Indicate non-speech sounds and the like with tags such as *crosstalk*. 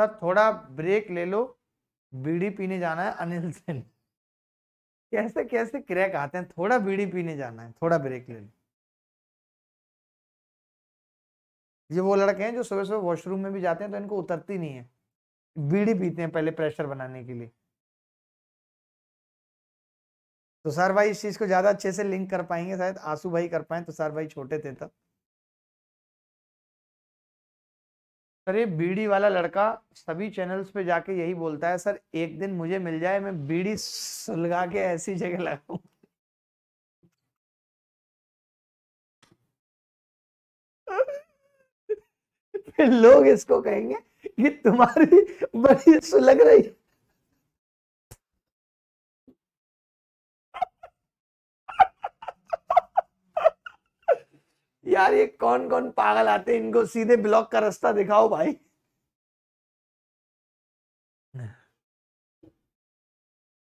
sir थोड़ा break ले लो बीड़ी पीने जाना है अनिल से कैसे कैसे क्रैक आते हैं थोड़ा बीड़ी पीने जाना है थोड़ा ब्रेक ले लो ये वो लड़के हैं जो सुबह सुबह वॉशरूम में भी जाते हैं तो इनको उतरती नहीं है बीड़ी पीते हैं पहले प्रेशर बनाने के लिए तो सर भाई इस चीज़ को ज़्यादा अच्छे से लिंक कर पाएंगे शायद आंसू भाई कर पाए तो सर भाई छोटे थे तब सर ये बीड़ी वाला लड़का सभी चैनल्स पे जाके यही बोलता है सर एक दिन मुझे मिल जाए मैं बीड़ी सुलगा के ऐसी जगह लगाऊं *laughs* लोग इसको कहेंगे कि तुम्हारी बड़ी सुलग रही यार ये कौन कौन पागल आते हैं इनको सीधे ब्लॉक का रास्ता दिखाओ भाई